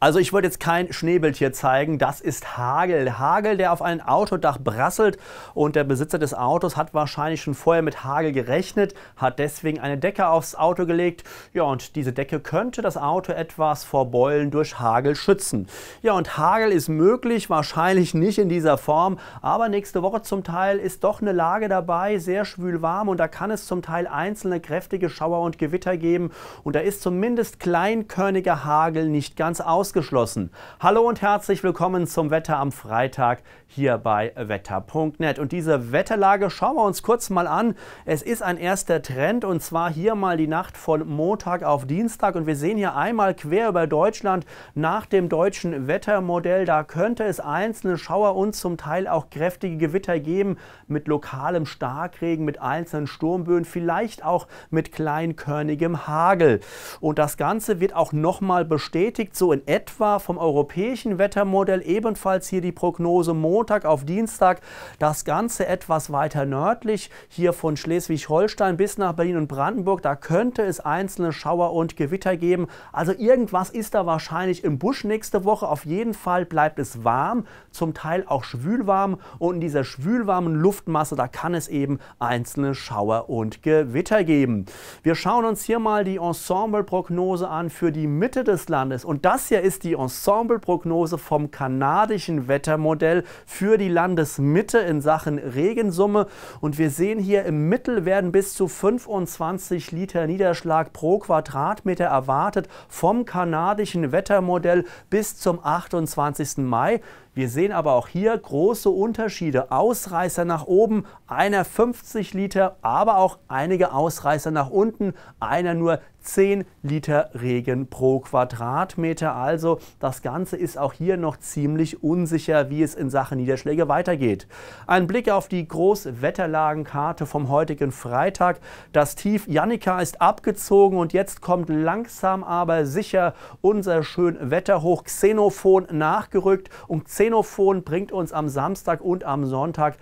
Also ich wollte jetzt kein Schneebild hier zeigen, das ist Hagel. Hagel, der auf ein Autodach brasselt und der Besitzer des Autos hat wahrscheinlich schon vorher mit Hagel gerechnet, hat deswegen eine Decke aufs Auto gelegt. Ja, und diese Decke könnte das Auto etwas vor Beulen durch Hagel schützen. Ja, und Hagel ist möglich, wahrscheinlich nicht in dieser Form, aber nächste Woche zum Teil ist doch eine Lage dabei, sehr schwül warm und da kann es zum Teil einzelne kräftige Schauer und Gewitter geben und da ist zumindest kleinkörniger Hagel nicht ganz aus ausgeschlossen. Hallo und herzlich willkommen zum Wetter am Freitag hier bei wetter.net. Und diese Wetterlage schauen wir uns kurz mal an. Es ist ein erster Trend und zwar hier mal die Nacht von Montag auf Dienstag. Und wir sehen hier einmal quer über Deutschland nach dem deutschen Wettermodell. Da könnte es einzelne Schauer und zum Teil auch kräftige Gewitter geben mit lokalem Starkregen, mit einzelnen Sturmböen, vielleicht auch mit kleinkörnigem Hagel. Und das Ganze wird auch nochmal bestätigt, so in etwa etwa vom europäischen Wettermodell ebenfalls hier die Prognose Montag auf Dienstag. Das Ganze etwas weiter nördlich, hier von Schleswig-Holstein bis nach Berlin und Brandenburg. Da könnte es einzelne Schauer und Gewitter geben. Also irgendwas ist da wahrscheinlich im Busch nächste Woche. Auf jeden Fall bleibt es warm, zum Teil auch schwülwarm. Und in dieser schwülwarmen Luftmasse, da kann es eben einzelne Schauer und Gewitter geben. Wir schauen uns hier mal die Ensemble-Prognose an für die Mitte des Landes. Und das hier ist ist die Ensembleprognose vom kanadischen Wettermodell für die Landesmitte in Sachen Regensumme. Und wir sehen hier, im Mittel werden bis zu 25 Liter Niederschlag pro Quadratmeter erwartet vom kanadischen Wettermodell bis zum 28. Mai. Wir sehen aber auch hier große Unterschiede. Ausreißer nach oben, einer 50 Liter, aber auch einige Ausreißer nach unten, einer nur 10 Liter Regen pro Quadratmeter. Also das Ganze ist auch hier noch ziemlich unsicher, wie es in Sachen Niederschläge weitergeht. Ein Blick auf die Großwetterlagenkarte vom heutigen Freitag. Das Tief Jannika ist abgezogen und jetzt kommt langsam aber sicher unser schön Wetterhoch Xenophon nachgerückt. Und Xenophon bringt uns am Samstag und am Sonntag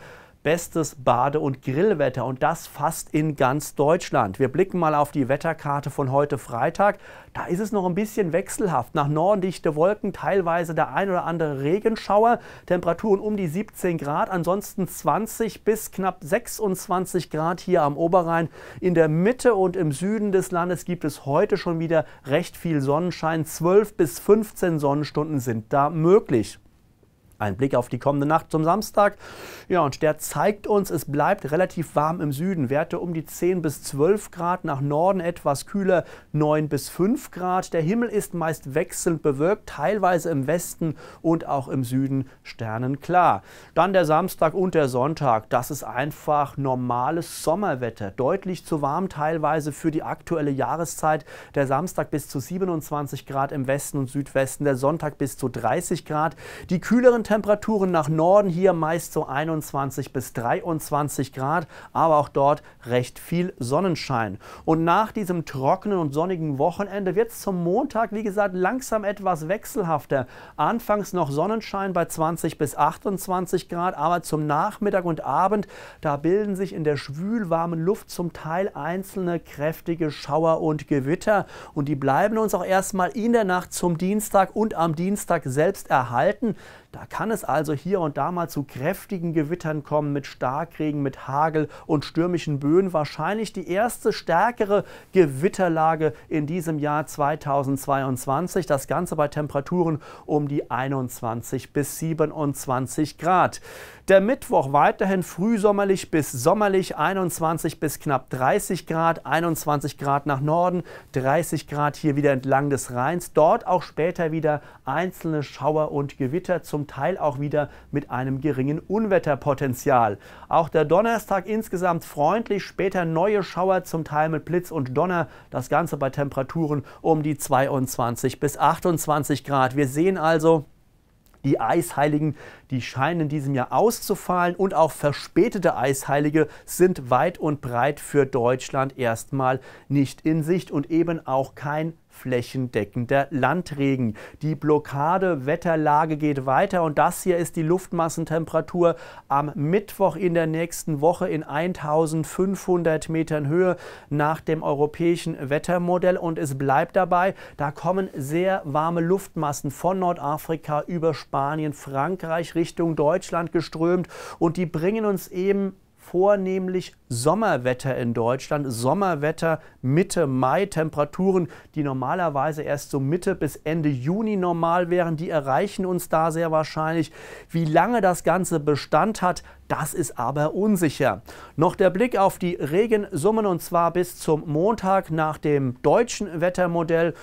bestes Bade- und Grillwetter und das fast in ganz Deutschland. Wir blicken mal auf die Wetterkarte von heute Freitag. Da ist es noch ein bisschen wechselhaft. Nach Norden dichte Wolken, teilweise der ein oder andere Regenschauer, Temperaturen um die 17 Grad, ansonsten 20 bis knapp 26 Grad hier am Oberrhein. In der Mitte und im Süden des Landes gibt es heute schon wieder recht viel Sonnenschein. 12 bis 15 Sonnenstunden sind da möglich. Ein Blick auf die kommende Nacht zum Samstag. Ja, und der zeigt uns, es bleibt relativ warm im Süden. Werte um die 10 bis 12 Grad, nach Norden etwas kühler 9 bis 5 Grad. Der Himmel ist meist wechselnd bewölkt, teilweise im Westen und auch im Süden sternenklar. Dann der Samstag und der Sonntag. Das ist einfach normales Sommerwetter. Deutlich zu warm teilweise für die aktuelle Jahreszeit. Der Samstag bis zu 27 Grad im Westen und Südwesten, der Sonntag bis zu 30 Grad. Die kühleren Temperaturen nach Norden hier meist so 21 bis 23 Grad, aber auch dort recht viel Sonnenschein. Und nach diesem trockenen und sonnigen Wochenende wird es zum Montag, wie gesagt, langsam etwas wechselhafter. Anfangs noch Sonnenschein bei 20 bis 28 Grad, aber zum Nachmittag und Abend, da bilden sich in der schwülwarmen Luft zum Teil einzelne kräftige Schauer und Gewitter. Und die bleiben uns auch erstmal in der Nacht zum Dienstag und am Dienstag selbst erhalten. Da kann kann es also hier und da mal zu kräftigen Gewittern kommen mit Starkregen, mit Hagel und stürmischen Böen. Wahrscheinlich die erste stärkere Gewitterlage in diesem Jahr 2022. Das Ganze bei Temperaturen um die 21 bis 27 Grad. Der Mittwoch weiterhin frühsommerlich bis sommerlich 21 bis knapp 30 Grad, 21 Grad nach Norden, 30 Grad hier wieder entlang des Rheins. Dort auch später wieder einzelne Schauer und Gewitter, zum Teil Teil auch wieder mit einem geringen Unwetterpotenzial. Auch der Donnerstag insgesamt freundlich, später neue Schauer, zum Teil mit Blitz und Donner. Das Ganze bei Temperaturen um die 22 bis 28 Grad. Wir sehen also, die Eisheiligen, die scheinen in diesem Jahr auszufallen und auch verspätete Eisheilige sind weit und breit für Deutschland erstmal nicht in Sicht und eben auch kein flächendeckender Landregen. Die Blockade-Wetterlage geht weiter und das hier ist die Luftmassentemperatur am Mittwoch in der nächsten Woche in 1500 Metern Höhe nach dem europäischen Wettermodell und es bleibt dabei, da kommen sehr warme Luftmassen von Nordafrika über Spanien, Frankreich Richtung Deutschland geströmt und die bringen uns eben vornehmlich Sommerwetter in Deutschland. Sommerwetter Mitte Mai, Temperaturen, die normalerweise erst so Mitte bis Ende Juni normal wären, die erreichen uns da sehr wahrscheinlich. Wie lange das Ganze Bestand hat, das ist aber unsicher. Noch der Blick auf die Regensummen und zwar bis zum Montag nach dem deutschen Wettermodell.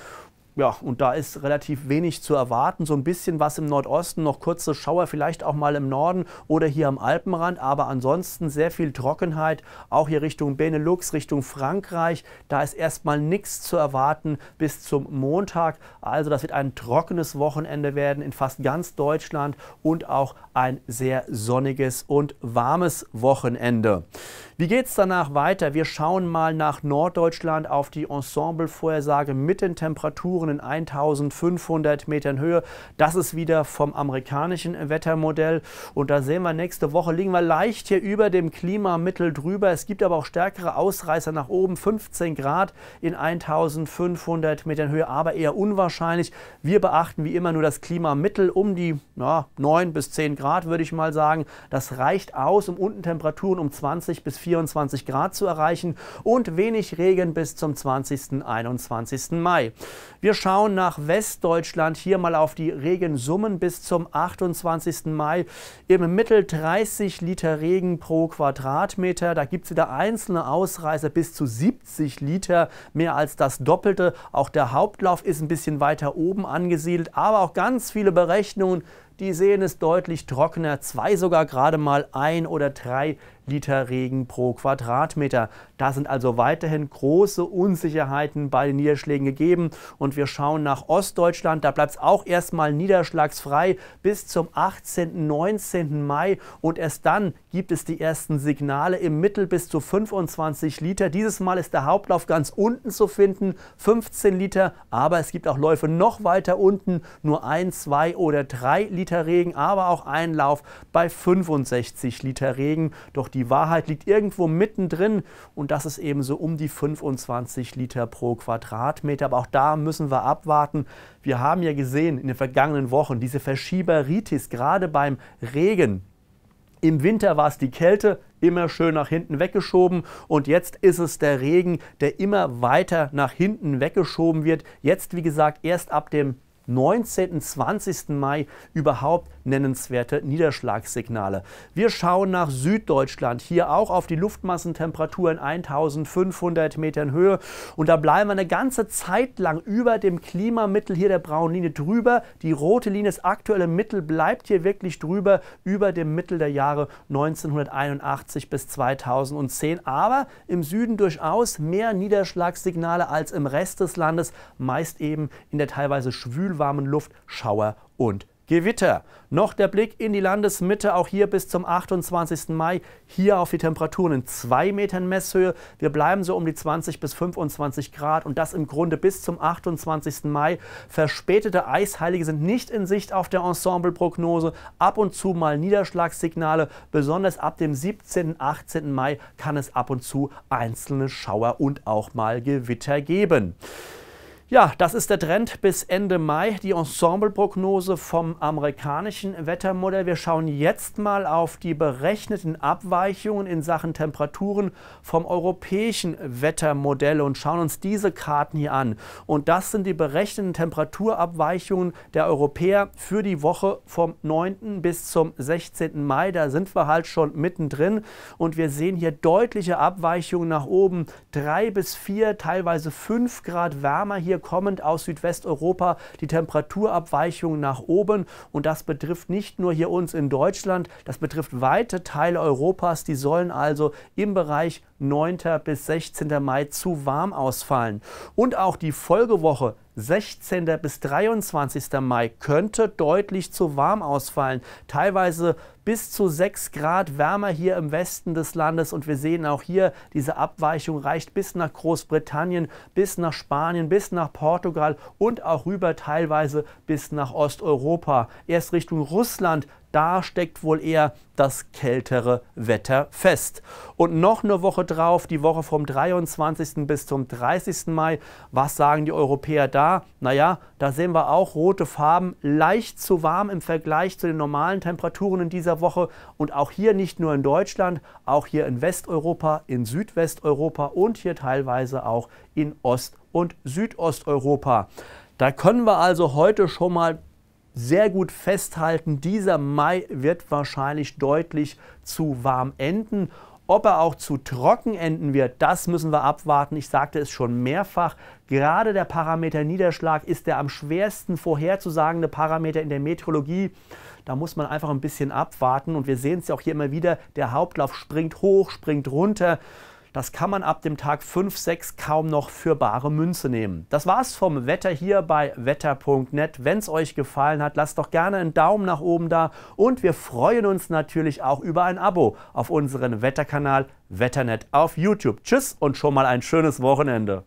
Ja, und da ist relativ wenig zu erwarten. So ein bisschen was im Nordosten, noch kurze Schauer, vielleicht auch mal im Norden oder hier am Alpenrand. Aber ansonsten sehr viel Trockenheit, auch hier Richtung Benelux, Richtung Frankreich. Da ist erstmal nichts zu erwarten bis zum Montag. Also das wird ein trockenes Wochenende werden in fast ganz Deutschland und auch ein sehr sonniges und warmes Wochenende. Wie geht es danach weiter? Wir schauen mal nach Norddeutschland auf die Ensemble-Vorhersage mit den Temperaturen in 1500 Metern Höhe. Das ist wieder vom amerikanischen Wettermodell. Und da sehen wir, nächste Woche liegen wir leicht hier über dem Klimamittel drüber. Es gibt aber auch stärkere Ausreißer nach oben. 15 Grad in 1500 Metern Höhe, aber eher unwahrscheinlich. Wir beachten wie immer nur das Klimamittel um die ja, 9 bis 10 Grad, würde ich mal sagen. Das reicht aus, um unten Temperaturen um 20 bis 24 Grad zu erreichen und wenig Regen bis zum 20. 21. Mai. Wir schauen nach Westdeutschland hier mal auf die Regensummen bis zum 28. Mai. Im Mittel 30 Liter Regen pro Quadratmeter. Da gibt es wieder einzelne Ausreißer bis zu 70 Liter, mehr als das Doppelte. Auch der Hauptlauf ist ein bisschen weiter oben angesiedelt, aber auch ganz viele Berechnungen, die Seen ist deutlich trockener, zwei sogar gerade mal ein oder drei Liter Regen pro Quadratmeter. Da sind also weiterhin große Unsicherheiten bei den Niederschlägen gegeben. Und wir schauen nach Ostdeutschland. Da bleibt es auch erstmal niederschlagsfrei bis zum 18. 19. Mai. Und erst dann gibt es die ersten Signale im Mittel bis zu 25 Liter. Dieses Mal ist der Hauptlauf ganz unten zu finden, 15 Liter. Aber es gibt auch Läufe noch weiter unten, nur ein, zwei oder drei Liter. Liter Regen, aber auch einen Lauf bei 65 Liter Regen. Doch die Wahrheit liegt irgendwo mittendrin und das ist eben so um die 25 Liter pro Quadratmeter. Aber auch da müssen wir abwarten. Wir haben ja gesehen in den vergangenen Wochen diese Verschieberitis, gerade beim Regen. Im Winter war es die Kälte, immer schön nach hinten weggeschoben und jetzt ist es der Regen, der immer weiter nach hinten weggeschoben wird. Jetzt, wie gesagt, erst ab dem 19. 20. Mai überhaupt nennenswerte Niederschlagssignale. Wir schauen nach Süddeutschland, hier auch auf die Luftmassentemperatur in 1500 Metern Höhe. Und da bleiben wir eine ganze Zeit lang über dem Klimamittel hier der braunen Linie drüber. Die rote Linie, das aktuelle Mittel, bleibt hier wirklich drüber, über dem Mittel der Jahre 1981 bis 2010. Aber im Süden durchaus mehr Niederschlagssignale als im Rest des Landes, meist eben in der teilweise schwülwarmen Luft Schauer und Gewitter. Noch der Blick in die Landesmitte, auch hier bis zum 28. Mai. Hier auf die Temperaturen in 2 Metern Messhöhe. Wir bleiben so um die 20 bis 25 Grad und das im Grunde bis zum 28. Mai. Verspätete Eisheilige sind nicht in Sicht auf der Ensembleprognose. Ab und zu mal Niederschlagssignale. Besonders ab dem 17. 18. Mai kann es ab und zu einzelne Schauer und auch mal Gewitter geben. Ja, das ist der Trend bis Ende Mai, die Ensembleprognose vom amerikanischen Wettermodell. Wir schauen jetzt mal auf die berechneten Abweichungen in Sachen Temperaturen vom europäischen Wettermodell und schauen uns diese Karten hier an. Und das sind die berechneten Temperaturabweichungen der Europäer für die Woche vom 9. bis zum 16. Mai. Da sind wir halt schon mittendrin und wir sehen hier deutliche Abweichungen nach oben. Drei bis vier, teilweise fünf Grad wärmer hier kommend aus Südwesteuropa die Temperaturabweichung nach oben. Und das betrifft nicht nur hier uns in Deutschland, das betrifft weite Teile Europas. Die sollen also im Bereich 9. bis 16. Mai zu warm ausfallen. Und auch die Folgewoche 16. bis 23. Mai könnte deutlich zu warm ausfallen. Teilweise bis zu 6 Grad wärmer hier im Westen des Landes und wir sehen auch hier, diese Abweichung reicht bis nach Großbritannien, bis nach Spanien, bis nach Portugal und auch rüber teilweise bis nach Osteuropa. Erst Richtung Russland da steckt wohl eher das kältere Wetter fest. Und noch eine Woche drauf, die Woche vom 23. bis zum 30. Mai. Was sagen die Europäer da? Naja, da sehen wir auch rote Farben, leicht zu warm im Vergleich zu den normalen Temperaturen in dieser Woche. Und auch hier nicht nur in Deutschland, auch hier in Westeuropa, in Südwesteuropa und hier teilweise auch in Ost- und Südosteuropa. Da können wir also heute schon mal sehr gut festhalten, dieser Mai wird wahrscheinlich deutlich zu warm enden. Ob er auch zu trocken enden wird, das müssen wir abwarten. Ich sagte es schon mehrfach. Gerade der Parameter Niederschlag ist der am schwersten vorherzusagende Parameter in der Meteorologie. Da muss man einfach ein bisschen abwarten. Und wir sehen es ja auch hier immer wieder, der Hauptlauf springt hoch, springt runter. Das kann man ab dem Tag 5, 6 kaum noch für bare Münze nehmen. Das war's vom Wetter hier bei wetter.net. Wenn's euch gefallen hat, lasst doch gerne einen Daumen nach oben da und wir freuen uns natürlich auch über ein Abo auf unseren Wetterkanal Wetternet auf YouTube. Tschüss und schon mal ein schönes Wochenende.